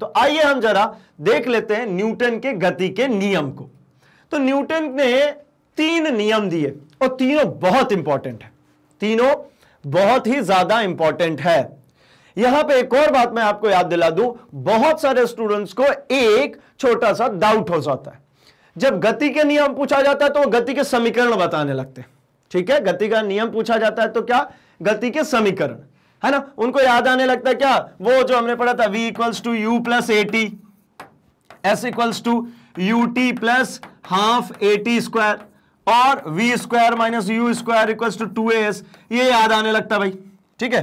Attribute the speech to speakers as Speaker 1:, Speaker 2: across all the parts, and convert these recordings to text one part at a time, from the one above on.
Speaker 1: तो आइए हम जरा देख लेते हैं न्यूटन के गति के नियम को तो न्यूटन ने तीन नियम दिए और तीनों बहुत इंपॉर्टेंट है तीनों बहुत ही ज्यादा इंपॉर्टेंट है यहां पे एक और बात मैं आपको याद दिला दूं बहुत सारे स्टूडेंट्स को एक छोटा सा डाउट हो जाता है जब गति के नियम पूछा जाता है तो वो गति के समीकरण बताने लगते हैं ठीक है गति का नियम पूछा जाता है तो क्या गति के समीकरण है ना उनको याद आने लगता है क्या वो जो हमने पढ़ा था V equals to U plus A T S equals to U T plus half A T square और V square minus U square equals to two S ये याद आने लगता है भाई ठीक है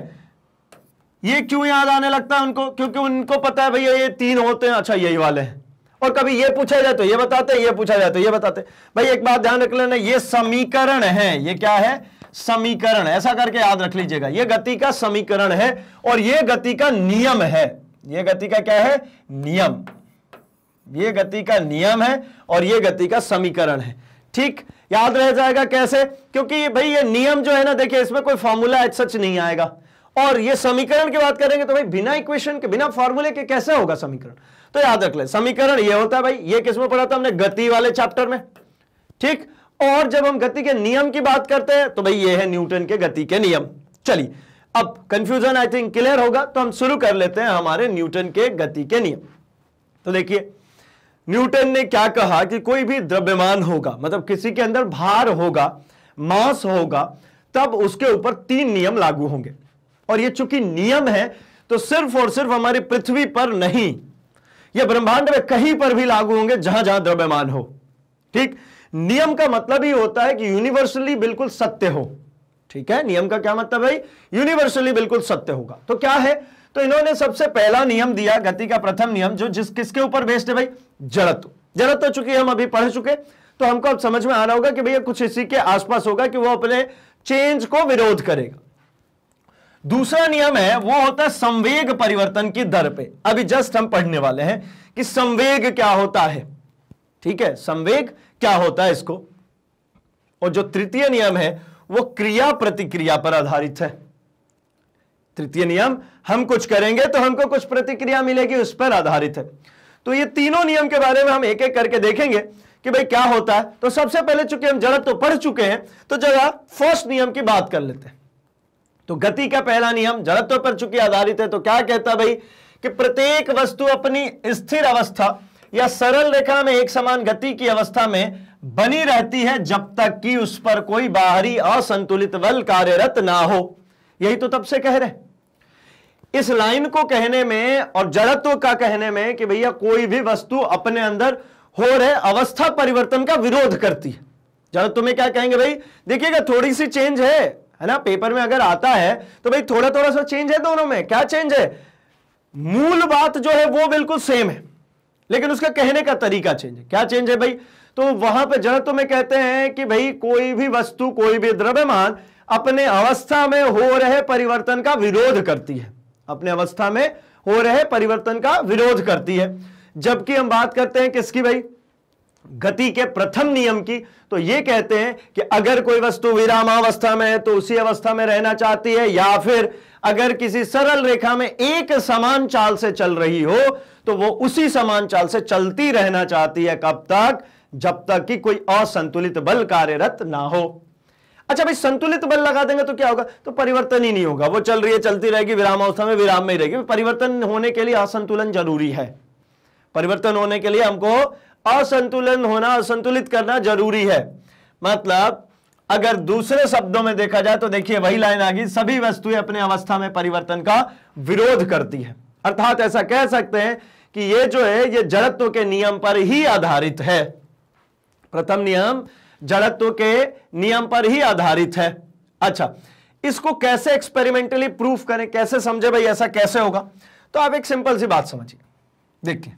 Speaker 1: ये क्यों याद आने लगता है उनको क्योंकि उनको पता है भैया ये तीन होते हैं अच्छा यही वाले हैं और कभी ये पूछा जाए तो ये बताते ये पूछा जाए तो ये बताते भाई एक बात ध्यान रख लेना ये समीकरण है ये क्या है समीकरण ऐसा करके याद रख लीजिएगा यह गति का समीकरण है और यह गति का नियम है यह गति का क्या है नियम यह गति का नियम है और यह गति का समीकरण है ठीक याद रह जाएगा कैसे क्योंकि भाई ये नियम जो है ना देखिए इसमें कोई फॉर्मूला एच सच नहीं आएगा और ये समीकरण की बात करेंगे तो भाई बिना इक्वेशन के बिना फॉर्मूले के कैसे होगा समीकरण तो याद रख ले समीकरण ये होता है भाई ये किसमें पढ़ा था हमने गति वाले चैप्टर में ठीक और जब हम गति के नियम की बात करते हैं तो भाई ये है न्यूटन के गति के नियम चलिए अब कंफ्यूजन आई थिंक क्लियर होगा तो हम शुरू कर लेते हैं हमारे न्यूटन के गति के नियम तो देखिए न्यूटन ने क्या कहा कि कोई भी द्रव्यमान होगा मतलब किसी के अंदर भार होगा मास होगा तब उसके ऊपर तीन नियम लागू होंगे और ये चूंकि नियम है तो सिर्फ और सिर्फ हमारी पृथ्वी पर नहीं ये ब्रह्मांड में कहीं पर भी लागू होंगे जहां जहां द्रव्यमान हो ठीक नियम का मतलब ही होता है कि यूनिवर्सली बिल्कुल सत्य हो ठीक है नियम का क्या मतलब है यूनिवर्सली बिल्कुल सत्य होगा तो क्या है तो इन्होंने सबसे पहला नियम दिया गति का प्रथम नियम जो जिस किसके ऊपर बेस्ड है भाई जड़त्व जड़त्व तो चूंकि हम अभी पढ़ चुके तो हमको अब समझ में आना होगा कि भैया कुछ इसी के आसपास होगा कि वो अपने चेंज को विरोध करेगा दूसरा नियम है वो होता है संवेग परिवर्तन की दर पे अभी जस्ट हम पढ़ने वाले हैं कि संवेग क्या होता है ठीक है संवेग क्या होता है इसको और जो तृतीय नियम है वो क्रिया प्रतिक्रिया पर आधारित है तृतीय नियम हम कुछ करेंगे तो हमको कुछ प्रतिक्रिया मिलेगी उस पर आधारित है तो ये तीनों नियम के बारे में हम एक एक करके देखेंगे कि भाई क्या होता है तो सबसे पहले चूंकि हम जड़ तो पढ़ चुके हैं तो जरा फर्स्ट नियम की बात कर लेते हैं तो गति का पहला नियम जड़त्व तो पर चुकी आधारित है तो क्या कहता भाई कि प्रत्येक वस्तु अपनी स्थिर अवस्था या सरल रेखा में एक समान गति की अवस्था में बनी रहती है जब तक कि उस पर कोई बाहरी असंतुलित बल कार्यरत ना हो यही तो तब से कह रहे इस लाइन को कहने में और जड़त्व का कहने में कि भैया कोई भी वस्तु अपने अंदर हो रहे अवस्था परिवर्तन का विरोध करती है जड़त्व में क्या कहेंगे भाई देखिएगा थोड़ी सी चेंज है है ना पेपर में अगर आता है तो भाई थोड़ा थोड़ा सा चेंज है दोनों में क्या चेंज है मूल बात जो है वो बिल्कुल सेम है लेकिन उसका कहने का तरीका चेंज है क्या चेंज है भाई तो वहां पर जड़ में कहते हैं कि भाई कोई भी वस्तु कोई भी द्रव्यमान अपने अवस्था में हो रहे परिवर्तन का विरोध करती है अपने अवस्था में हो रहे परिवर्तन का विरोध करती है जबकि हम बात करते हैं किसकी भाई गति के प्रथम नियम की तो यह कहते हैं कि अगर कोई वस्तु विरामावस्था में है तो उसी अवस्था में रहना चाहती है या फिर अगर किसी सरल रेखा में एक समान चाल से चल रही हो तो वो उसी समान चाल से चलती रहना चाहती है कब तक जब तक कि कोई असंतुलित बल कार्यरत ना हो अच्छा भाई संतुलित बल लगा देंगे तो क्या होगा तो परिवर्तन ही नहीं होगा वो चल रही है चलती रहेगी विराम अवस्था में विराम में ही रहेगी परिवर्तन होने के लिए असंतुलन जरूरी है परिवर्तन होने के लिए हमको असंतुलन होना असंतुलित करना जरूरी है मतलब अगर दूसरे शब्दों में देखा जाए तो देखिए वही लाइन आ गई सभी वस्तुएं अपने अवस्था में परिवर्तन का विरोध करती है अर्थात ऐसा कह सकते हैं कि ये जो है ये जड़त्व के नियम पर ही आधारित है प्रथम नियम जड़त्व के नियम पर ही आधारित है अच्छा इसको कैसे एक्सपेरिमेंटली प्रूफ करें कैसे समझे भाई ऐसा कैसे होगा तो आप एक सिंपल सी बात समझिए देखिए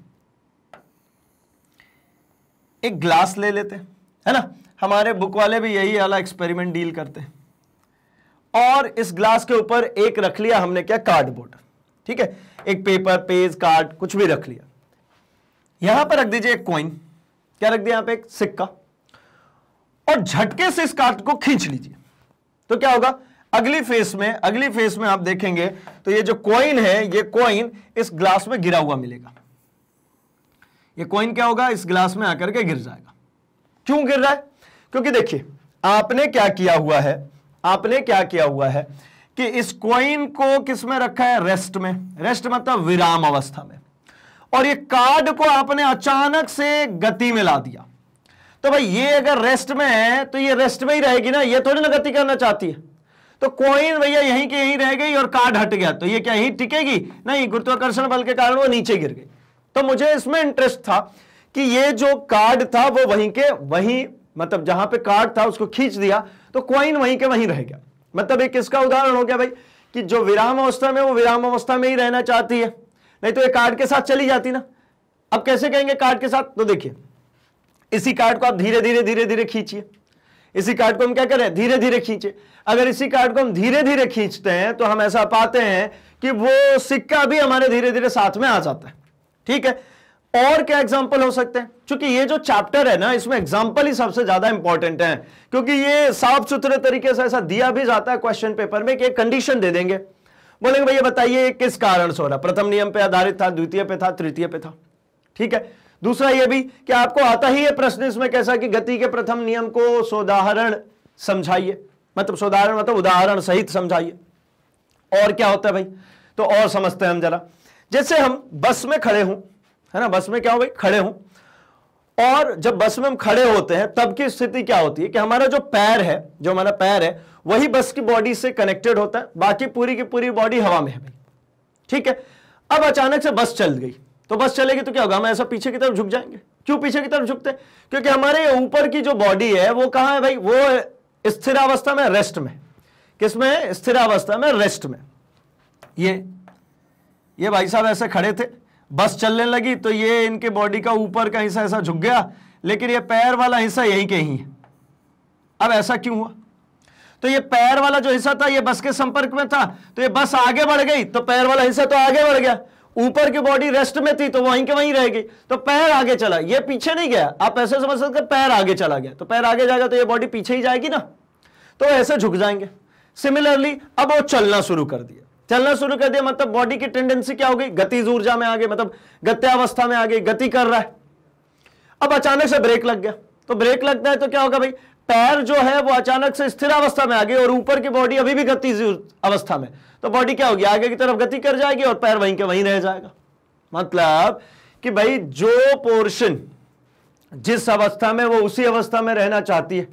Speaker 1: एक ग्लास ले लेते हैं है ना हमारे बुक वाले भी यही वाला एक्सपेरिमेंट डील करते हैं और इस ग्लास के ऊपर एक रख लिया हमने क्या कार्डबोर्ड ठीक है एक पेपर पेज कार्ड कुछ भी रख लिया यहां पर रख दीजिए एक कॉइन क्या रख दिया यहां पे एक सिक्का और झटके से इस कार्ड को खींच लीजिए तो क्या होगा अगली फेस में अगली फेस में आप देखेंगे तो ये जो कॉइन है ये कॉइन इस ग्लास में गिरा हुआ मिलेगा ये कॉइन क्या होगा इस ग्लास में आकर के गिर जाएगा क्यों गिर रहा है क्योंकि देखिए आपने क्या किया हुआ है आपने क्या किया हुआ है कि इस क्वाइन को किस में रखा है रेस्ट में रेस्ट मतलब विराम अवस्था में और ये कार्ड को आपने अचानक से गति में ला दिया तो भाई ये अगर रेस्ट में है तो ये रेस्ट में ही रहेगी ना ये थोड़ी ना गति करना चाहती है तो कॉइन भैया यहीं के यहीं रह गई और कार्ड हट गया तो ये क्या यहीं टिकेगी नहीं गुरुत्वाकर्षण बल के कारण वो नीचे गिर गई तो मुझे इसमें इंटरेस्ट था कि ये जो कार्ड था वो वहीं के वहीं मतलब जहां पे कार्ड था उसको खींच दिया तो क्वाइन वहीं के वहीं रह गया मतलब एक किसका उदाहरण हो गया भाई कि जो विराम अवस्था में वो विराम अवस्था में ही रहना चाहती है नहीं तो ये कार्ड के साथ चली जाती ना अब कैसे कहेंगे कार्ड के साथ तो देखिए इसी कार्ड को आप धीरे धीरे धीरे धीरे खींचिए इसी कार्ड को हम क्या करें धीरे धीरे खींचे अगर इसी कार्ड को हम धीरे धीरे खींचते हैं तो हम ऐसा पाते हैं कि वो सिक्का भी हमारे धीरे धीरे साथ में आ जाता है ठीक है और क्या एग्जाम्पल हो सकते हैं क्योंकि ये जो चैप्टर है ना इसमें एग्जाम्पल ही सबसे ज्यादा इंपॉर्टेंट है क्योंकि ये साफ सुथरे तरीके से ऐसा दिया भी जाता है क्वेश्चन पेपर में कि एक कंडीशन दे देंगे बोलेंगे भैया बताइए किस कारण से हो रहा प्रथम नियम पे आधारित था द्वितीय पे था तृतीय पे था ठीक है दूसरा यह भी कि आपको आता ही है प्रश्न इसमें कैसा कि गति के प्रथम नियम को सोदाहरण समझाइए मतलब सोदाहरण मतलब उदाहरण सहित समझाइए और क्या होता है भाई तो और समझते हैं हम जरा जैसे हम बस में खड़े हूं है ना बस में क्या हो भाई खड़े हूं और जब बस में हम खड़े होते हैं तब की स्थिति क्या होती है कि हमारा जो पैर है जो हमारा पैर है वही बस की बॉडी से कनेक्टेड होता है बाकी पूरी की पूरी बॉडी हवा में है भाई ठीक है अब अचानक से बस चल गई तो बस चलेगी तो क्या होगा हम ऐसा पीछे की तरफ झुक जाएंगे क्यों पीछे की तरफ झुकते क्योंकि हमारे ऊपर की जो बॉडी है वो कहां है भाई वो स्थिरावस्था में रेस्ट में किसमें स्थिरावस्था में रेस्ट में ये ये भाई साहब ऐसे खड़े थे बस चलने लगी तो ये इनके बॉडी का ऊपर का हिस्सा ऐसा झुक गया लेकिन ये पैर वाला हिस्सा यहीं ही है अब ऐसा क्यों हुआ तो ये पैर वाला जो हिस्सा था ये बस के संपर्क में था तो ये बस आगे बढ़ गई तो पैर वाला हिस्सा तो आगे बढ़ गया ऊपर की बॉडी रेस्ट में थी तो वहीं के वहीं रह गई तो पैर आगे चला ये पीछे नहीं गया आप ऐसे समझ सकते पैर आगे चला गया तो पैर आगे जाएगा तो ये बॉडी पीछे ही जाएगी ना तो ऐसे झुक जाएंगे सिमिलरली अब वो चलना शुरू कर दिया चलना शुरू कर दिया मतलब बॉडी की टेंडेंसी क्या हो गई गतिज ऊर्जा में आ गई मतलब गत्यावस्था में आ गई गति कर रहा है अब अचानक से ब्रेक लग गया तो ब्रेक लगता है तो क्या होगा भाई पैर जो है वो अचानक से स्थिर अवस्था में आ गई और ऊपर की बॉडी अभी भी गति अवस्था में तो बॉडी क्या होगी आगे की तरफ गति कर जाएगी और पैर वहीं के वहीं रह जाएगा मतलब कि भाई जो पोर्शन जिस अवस्था में वो उसी अवस्था में रहना चाहती है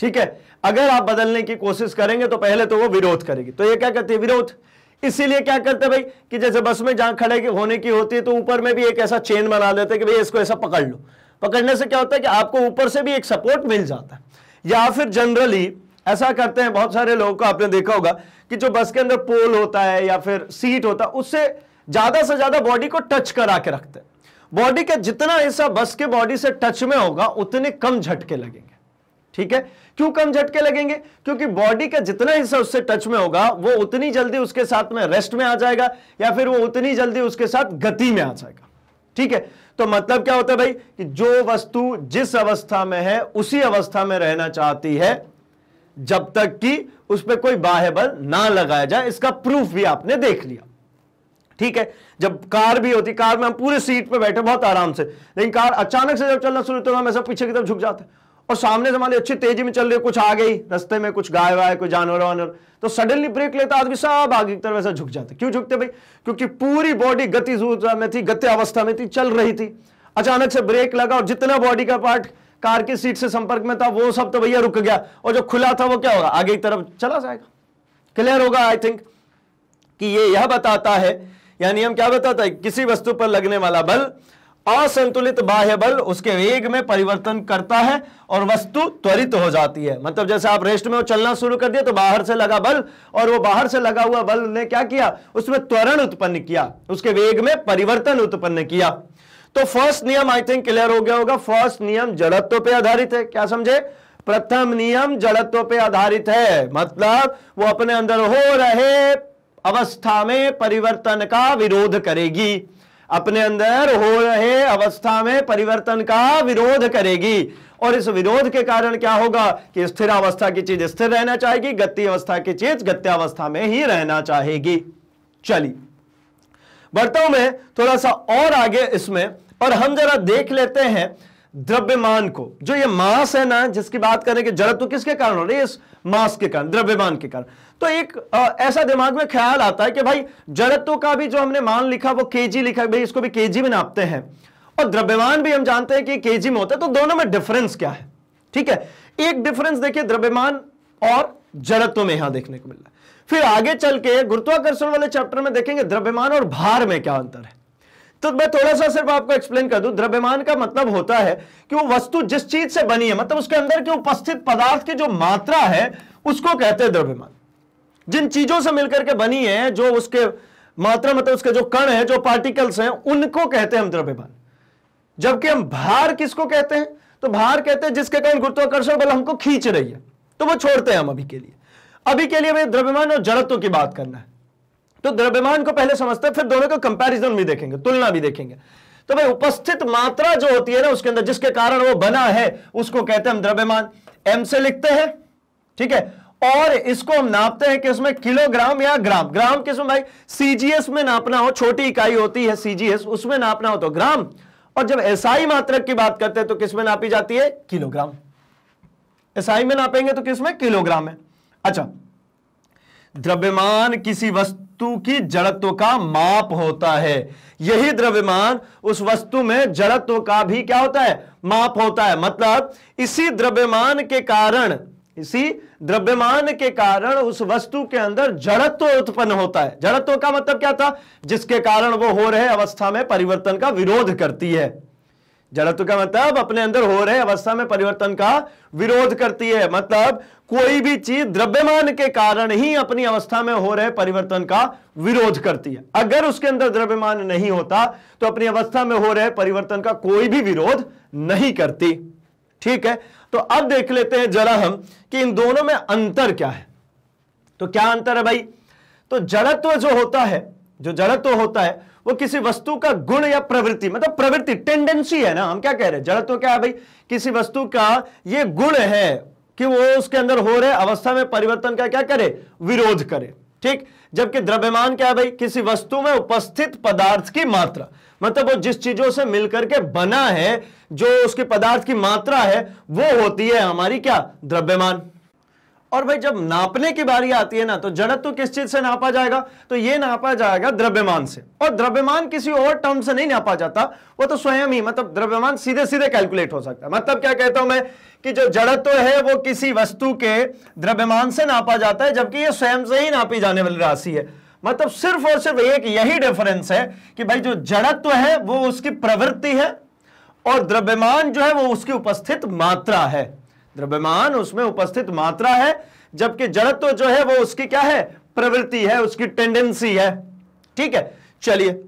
Speaker 1: ठीक है अगर आप बदलने की कोशिश करेंगे तो पहले तो वो विरोध करेगी तो ये क्या कहती है विरोध इसीलिए क्या करते भाई कि जैसे बस में जहां खड़े होने की होती है तो ऊपर में भी एक ऐसा चेन बना लेते हैं कि भाई इसको ऐसा पकड़ लो पकड़ने से क्या होता है कि आपको ऊपर से भी एक सपोर्ट मिल जाता है या फिर जनरली ऐसा करते हैं बहुत सारे लोगों को आपने देखा होगा कि जो बस के अंदर पोल होता है या फिर सीट होता है उससे ज्यादा से ज्यादा बॉडी को टच करा के रखते हैं बॉडी का जितना हिस्सा बस के बॉडी से टच में होगा उतने कम झटके लगेंगे ठीक है क्यों कम झटके लगेंगे क्योंकि बॉडी का जितना हिस्सा उससे टच में होगा वो उतनी जल्दी उसके साथ में रेस्ट में आ जाएगा या फिर वो उतनी जल्दी उसके साथ गति में आ जाएगा ठीक है तो मतलब क्या होता है भाई कि जो वस्तु जिस अवस्था में है उसी अवस्था में रहना चाहती है जब तक कि उस पर कोई बाह्य बल ना लगाया जाए इसका प्रूफ भी आपने देख लिया ठीक है जब कार भी होती कार में हम पूरे सीट पे बैठे बहुत आराम से लेकिन कार अचानक से जब चलना शुरू होता तो हम ऐसा पीछे की तरफ झुक जाते हैं और सामने से मान लो अच्छी तेजी में चल रही कुछ आ गई रस्ते में कुछ गाय वाय कोई जानवर वानवर तो सडनली ब्रेक लेता आदमी सब आगे की तरफ ऐसा झुक जाते क्यों झुकते भाई क्योंकि पूरी बॉडी गति में थी गति अवस्था में थी चल रही थी अचानक से ब्रेक लगा और जितना बॉडी का पार्ट कार की सीट से संपर्क में था वो सब तो भैया रुक गया और जो खुला था वो क्या होगा आगे की तरफ चला जाएगा क्लियर होगा आई थिंक कि ये यह बताता है यानी हम क्या बताता है किसी वस्तु पर लगने वाला बल असंतुलित बाह्य बल उसके वेग में परिवर्तन करता है और वस्तु त्वरित हो जाती है मतलब जैसे आप रेस्ट में चलना शुरू कर दिया तो बाहर से लगा बल और वो बाहर से लगा हुआ बल ने क्या किया उसमें त्वरण उत्पन्न किया उसके वेग में परिवर्तन उत्पन्न किया तो फर्स्ट नियम आई थिंक क्लियर हो गया होगा फर्स्ट नियम जड़त्व पे आधारित है क्या समझे प्रथम नियम जड़त्व पे आधारित है मतलब वो अपने अंदर हो रहे अवस्था में परिवर्तन का विरोध करेगी अपने अंदर हो रहे अवस्था में परिवर्तन का विरोध करेगी और इस विरोध के कारण क्या होगा कि स्थिर अवस्था की चीज स्थिर रहना चाहेगी गति अवस्था की चीज गत्यावस्था में ही रहना चाहेगी चलिए बढ़ता हूं मैं थोड़ा सा और आगे इसमें और हम जरा देख लेते हैं द्रव्यमान को जो ये मास है ना जिसकी बात करें कि जड़त्व तो किसके कारण हो रही है इस मास के कारण द्रव्यमान के कारण तो एक आ, ऐसा दिमाग में ख्याल आता है कि भाई जड़त्व का भी जो हमने मान लिखा वो केजी लिखा भाई इसको भी केजी में नापते हैं और द्रव्यमान भी हम जानते हैं कि केजी में होता है तो दोनों में डिफरेंस क्या है ठीक है एक डिफरेंस देखिए द्रव्यमान और जड़त्व में यहां देखने को मिल रहा है फिर आगे चल के गुरुत्वाकर्षण वाले चैप्टर में देखेंगे द्रव्यमान और भार में क्या अंतर है तो मैं थोड़ा सा सिर्फ आपको एक्सप्लेन कर दूं द्रव्यमान का मतलब होता है कि वो वस्तु जिस चीज से बनी है मतलब उसके अंदर के उपस्थित पदार्थ की जो मात्रा है उसको कहते हैं द्रव्यमान जिन चीजों से मिलकर के बनी है जो उसके मात्रा मतलब उसके जो कण है जो पार्टिकल्स हैं उनको कहते हैं हम द्रव्यमान जबकि हम भार किसको कहते हैं तो भार कहते हैं जिसके कारण गुरुत्वाकर्षण बल हमको खींच रही है तो वो छोड़ते हैं हम अभी के लिए अभी के लिए द्रव्यमान और जड़त्व की बात करना है तो द्रव्यमान को पहले समझते फिर दोनों का कंपेरिजन भी देखेंगे तुलना भी देखेंगे तो भाई उपस्थित मात्रा जो होती है ना उसके अंदर जिसके कारण वो बना है उसको कहते हैं हम द्रव्यमान एम से लिखते हैं ठीक है और इसको हम नापते हैं कि उसमें किलोग्राम या ग्राम ग्राम किसमें भाई सीजीएस में नापना हो छोटी इकाई होती है सीजीएस उसमें नापना हो तो ग्राम और जब एसआई मात्रक की बात करते हैं तो किसमें नापी जाती है किलोग्राम एसआई में नापेंगे तो किसमें किलोग्राम है अच्छा द्रव्यमान किसी वस्तु वस्तु की जड़त्व का माप होता है यही द्रव्यमान उस वस्तु में जड़त्व का भी क्या होता है माप होता है मतलब इसी द्रव्यमान के कारण इसी द्रव्यमान के कारण उस वस्तु के अंदर जड़त्व उत्पन्न होता है जड़त्व का मतलब क्या था जिसके कारण वो हो रहे अवस्था में परिवर्तन का विरोध करती है जड़त्व का मतलब अपने अंदर हो रहे अवस्था में परिवर्तन का विरोध करती है मतलब कोई भी चीज द्रव्यमान के कारण ही अपनी अवस्था में हो रहे परिवर्तन का विरोध करती है अगर उसके अंदर द्रव्यमान नहीं होता तो अपनी अवस्था में हो रहे परिवर्तन का कोई भी विरोध नहीं करती ठीक है तो अब देख लेते हैं जरा हम कि इन दोनों में अंतर क्या है तो क्या अंतर है भाई तो जड़त्व जो होता है जो जड़त्व तो होता है वो किसी वस्तु का गुण या प्रवृत्ति मतलब प्रवृत्ति टेंडेंसी है ना हम क्या कह रहे हैं जड़त्व तो क्या है भाई किसी वस्तु का ये गुण है कि वो उसके अंदर हो रहे अवस्था में परिवर्तन का क्या करे विरोध करे ठीक जबकि द्रव्यमान क्या है भाई किसी वस्तु में उपस्थित पदार्थ की मात्रा मतलब वो जिस चीजों से मिलकर के बना है जो उसके पदार्थ की मात्रा है वो होती है हमारी क्या द्रव्यमान और भाई जब नापने की बारी आती है ना तो जड़त तो किस चीज से नापा जाएगा तो ये नापा जाएगा द्रव्यमान से और द्रव्यमान किसी और टर्म से नहीं नापा जाता वो तो स्वयं ही मतलब द्रव्यमान सीधे सीधे कैलकुलेट हो सकता है मतलब क्या कहता हूं मैं कि जो जड़त्व तो है वो किसी वस्तु के द्रव्यमान से नापा जाता है जबकि ये स्वयं से ही नापी जाने वाली राशि है मतलब सिर्फ और सिर्फ एक यही डिफरेंस है कि भाई जो जड़त्व तो है वो उसकी प्रवृत्ति है और द्रव्यमान जो है वो उसकी उपस्थित मात्रा है द्रव्यमान उसमें उपस्थित मात्रा है जबकि जड़त्व तो जो है वो उसकी क्या है प्रवृत्ति है उसकी टेंडेंसी है ठीक है चलिए